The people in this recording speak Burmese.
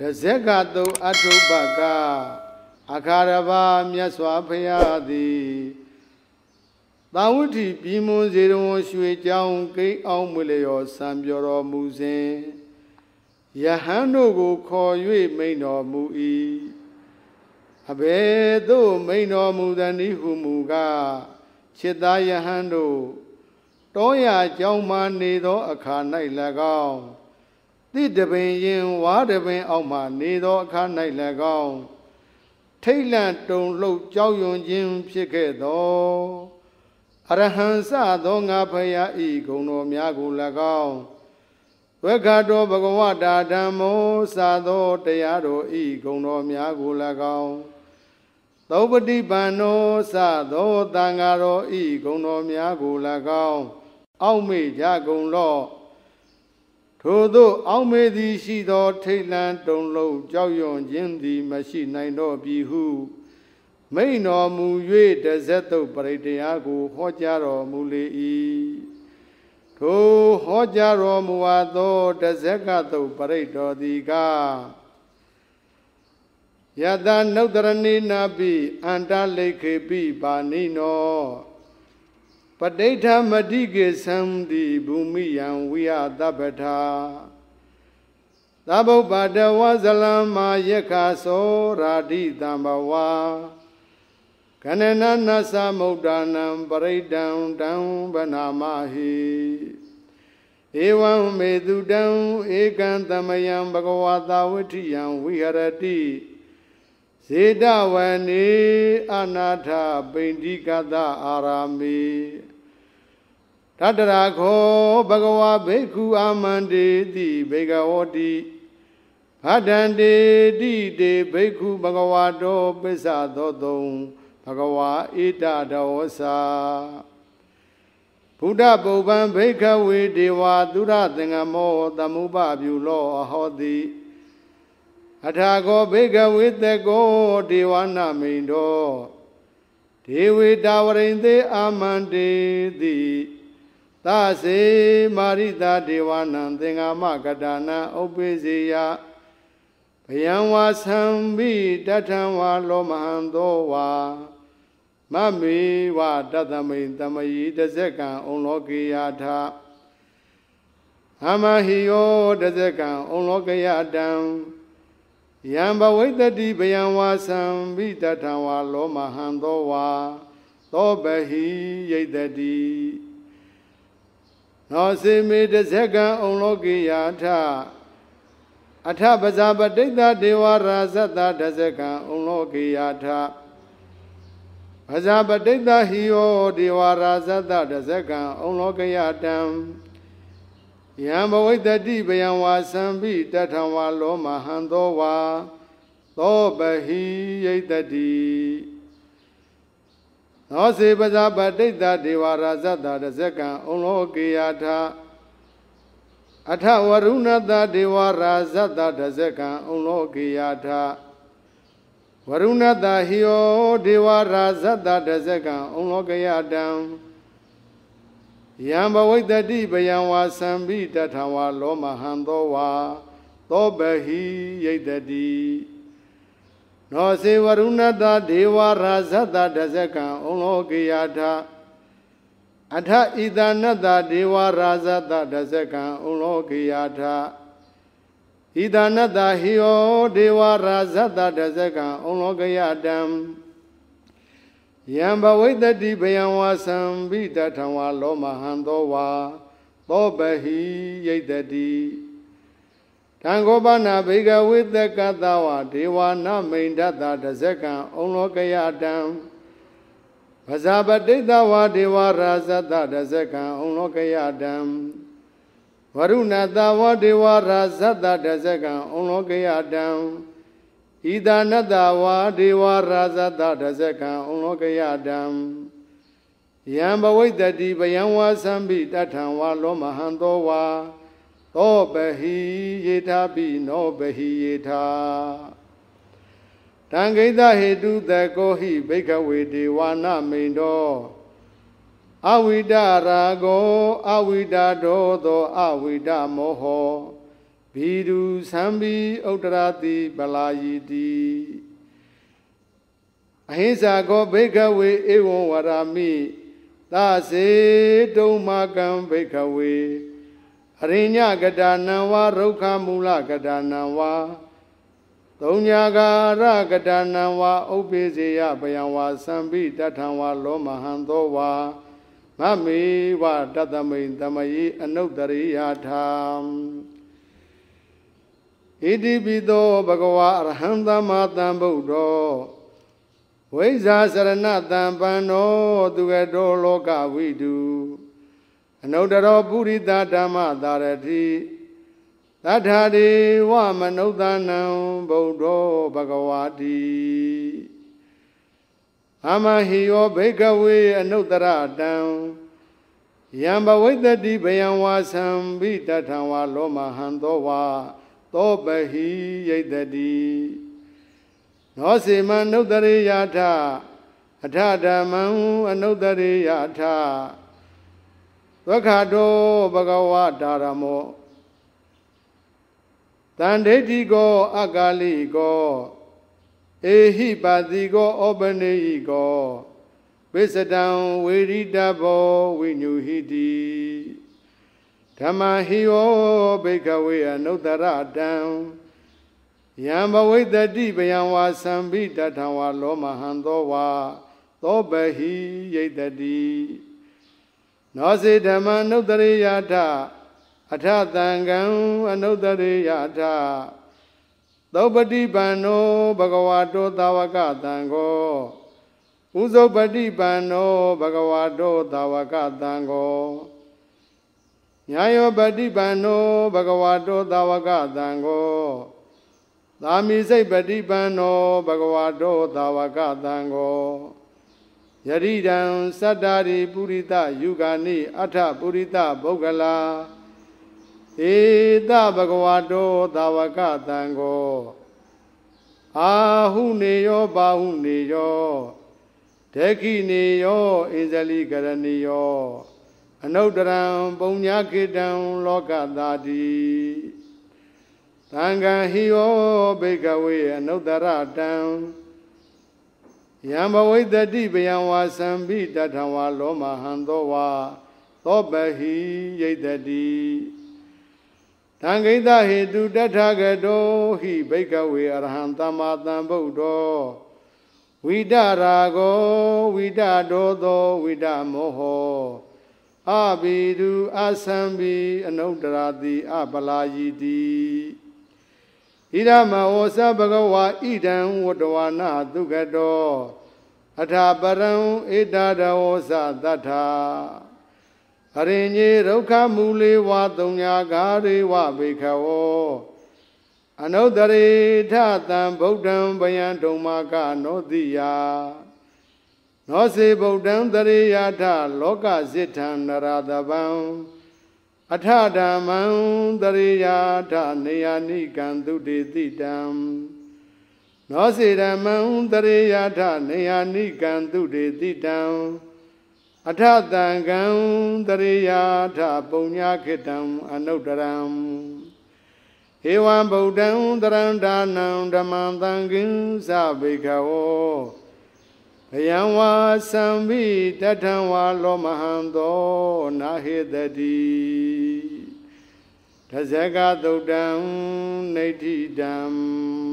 တဇက်ကတုံအထုပကအခါရဘာမြတ်စွာဘုရားသည်သာဝတိပြီးမွန်စေတော်ရွှေကြောင်းကိန်းအောင်မွေလျော်စံပြောတော်မူစဉ်ယဟန်တို့ကိုခေါ်၍မိန်တော်မူ၏အဘယ်သို့မိန်တော်မူသနည်းဟုမူကားခြေသားယဟန်တို့တောရကြောင်းမှနေသောအခါ၌၎င်းတိတပင်ရင်ဝါတပင် အောက်မှနေသောအခါ၌၎င်းထိတ်လန့်တုန်လှုပ်ကြောက်ရွံ့ခြင်း ဖြစ်ခဲ့သောအရဟံစသောငါဖယာဤဂုဏ်တော်များကို၎င်းဝက္ခတောဘဂဝတာဓမ္မောစသောတရားတော်ဤဂုဏ်တော်များကို၎င်းသောပတိပန္နောစသောတန်ဃာတော်ဤဂုဏ်တော်များကို၎င်းအောက်မေ့ကြကုန်လော့ထိုသို့အောင်းမေသည်ရှိသောထိတ်လန့်တုန်လှုပ်ကြောက်ရွံ့ခြင်းသည်မရှိနိုင်တော့ပြီဟု မိန်တော်မူ၍တဇက်တုတ်ပရိတရားကိုဟောကြားတော်မူလေ၏ထိုဟောကြားတော်မူအပ်သောတဇက်ကတုတ်ပရိတော်သည်ကယတနုဒရဏိနာပိအန္တလိခေပိပါဏိနောပဋိဌာမတိကေသံတိဘူမိယံဝိယသဗ္ဗထာသဗ္ဗုပ္ပတဝဇလံမာယက္ခသောရာတိတံဘဝကနနနသမုဒ္ဒနံပရိဒံတံဗနာမဟိဧဝံမေတုတံဧကံသမယံဘဂဝတာဝိထိယံဝိဟရတိဇေတဝနေအနာထပိန္တိကတအာရာမိတတရာခောဘဂဝါဘိက္ခုအာမန္တေတိဘေကဝတိဘဒန္တေတိတေဘိက္ခုဘဂဝါတောပစ္ဆသောတုံဘဂဝါဣတတဝဆာဘုဒ္ဓပုပ္ပံဘိက္ခဝေဒေဝာသုရသင်္ကမောသမုပပြုလောအဟောတိအထာကောဘိက္ခဝေတကောဒေဝနာမိန်တော်ဒေဝေတာဝရိန်သေအာမန္တေတိသာစေမာရိတာဒေဝနံသင်္ဃာမကတာနံဥပ္ပိစီယဗယံဝါသံဘိတထံဝါလောမဟံသောဝါမမေဝတတမိန်တမယီတဇက်ကံဩလောကေယာထအမဟိယောတဇက်ကံဩလောကေယတံယံဘဝိတ္တိဗယံဝါသံဘိတထံဝါလောမဟံသောဝါသောပဟိယိတတိနောစေမေတဇကံအုံလောကိယာထအထပဇာပတိတ္တဒေဝရာဇတတဇကံအုံလောကိယာထပဇာပတိတ္တဟိယောဒေဝရာဇတတဇကံအုံလောကိယတံယံဘဝိတ္တိဗယံဝါသံပိတထံဝါလောမဟံသောဝါသောပဟိယိတ္တိသောစေပဇာပတိတ္တဒေဝရာဇတရဇကံဩလောကေယထာအထဝရုဏတဒေဝရာဇတတဇကံဩလောကေယထာဝရုဏတဟိယောဒေဝရာဇတတဇကံဩလောကယတံယံဘဝိတ္တိဗယံဝါသံပိတထဝါလောမဟံသောဝါသောပဟိယိတ္တိနောစေဝရုဏတဒေဝရာဇတဒဇကံဩလောကိယထာအထဣဒနတဒေဝရာဇတဒဇကံဩလောကိယထာဣဒနတဟိယောဒေဝရာဇတဒဇကံဩလောကယတံယံဘဝိတ္တိဘယံဝါသံဘိတထံဝါလောမဟံသောဝါသောပဟိယိတ္တိတံခောပနာဘေကဝိသကတဝဒေဝနာမိန်ဒတတဇကံဩလောကယတံပဇာပတိတဝဒေဝရာဇတတဇကံဩလောကယတံဝရုဏတဝဒေဝရာဇတတဇကံဩလောကယတံဣဒာနတဝဒေဝရာဇတတဇကံဩလောကယတံယံဘဝိတ္တိဗယံဝါသံပိတထံဝါလောမဟံသောဝါ na ịdaghị dị obhiyedabinaobhiyeda tagdedudgohibgedwanamdo audrago aiddoodo audmoho biduzmi odadibalayidi hizgobge ewowarmi tazdomagambgwe အရိညကတာနံဝါရုခမူလကတာနံဝါသုံးညာကာရကတာနံဝါဥပ္ပေဇေယပယံဝါသံပိတထံဝါလောမဟံသောဝါငမေဝတတမိန်တမယိအနုတ္တရိယထာဣတိပိသောဘဂဝါအရဟံသမ္မာသမ္ဗုဒ္ဓောဝိဇာစရဏတံပန္နောသူကတောလောကဝိတုအနုတ္တရောပုရိသဓမ္မသာရတိသတ္ထာဒေဝမနုဿာနံဗုဒ္ဓောဘဂဝါတိအမဟိယောဘိကဝေအနုတ္တရတံယံဘဝိတ္တိဘယံဝါသံဘိတထံဝါလောမဟံသောဝါသောပဟိယိတတိနောစီမံနုတ္တရိယာထအထဓမ္မံအနုတ္တရိယာထသက္ခတောဘဂဝတာရမောတန်ဒိဋ္ဌိကောအက္ကာလိကောအေဟိပါတိကောဩပနေဟိကောဝိစတံဝေရိတဘောဝိညုဟိတိဓမ္မဟိယောဘိကဝေအနုတ္တရတံယံဘဝိတ္တိပယံဝါသံဘိတထံဝါလောမဟံသောဝါသောပဟိယိတတိနောစေဓမ္မနုတ္တရိယထအထသံဃံအနုတ္တရိယထသုပတိပန္နောဘဂဝါတောသာဝကတံကိုဥဇုပတိပန္နောဘဂဝါတောသာဝကတံကိုညာယောပတိပန္နောဘဂဝါတောသာဝကတံကို သာမိစိတ်ပတိပန္နောဘဂဝါတောသာဝကတံကိုယရိတံသတ္တာရိပုရိသယုဂာနိအထပုရိသဘုဂလာဧတဘဂဝတောသာဝကတံကိုအာဟုနေယောဘာဟုနေယောဒက္ခိနေယောဣဇလိကရဏီယော အနုတ္တရံပုံညာခေတံလောကသာတိသံဃံဟိယောဘေကဝေအနုတ္တရတံယံဘဝိတတိပယံဝါသံဘိတထဝါလောမဟံသောဝါသောပဟိယိတတိသံဃိတဟေတုတထဂတောဟိဘိကဝေအရဟံသမ္မာသမ္ဗုဒ္ဓောဝိတရာဂောဝိတဒောသောဝိတမောဟောအဘိဓုအသံဘိအနုတ္တရာတိအပလာယိတိဣဒမဝောသဗ္ဗကဝါဣဒံဝတ္တဝါနာဒုက္ခတော အထာပရံဣဒဒဝောသသတ္ထာအရိညေဒုက္ခမူလေဝါတုံညာကာရေဝဘေခဝောအနုတရေထတံဗုဒ္ဓံဗယံဒုံမာကနောတိယာနောစေဗုဒ္ဓံတရေယထလောကစိထံနရတပံအထဓမ္မံတရိယာထနေယနိကံသူတေတိတံနောစေဓမ္မံတရိယာထနေယနိကံသူတေတိတံအထတံကံတရိယာထပုံညာခိတံအနုတရံဧဝံဗုဒ္ဓံတရံဒါနံဓမ္မံသံဃိသဗေခဝောဗယံဝါသံဘိတထံဝါလောမဟံသောနာဟေတတိသဇကသုတ်တံနေတိတံ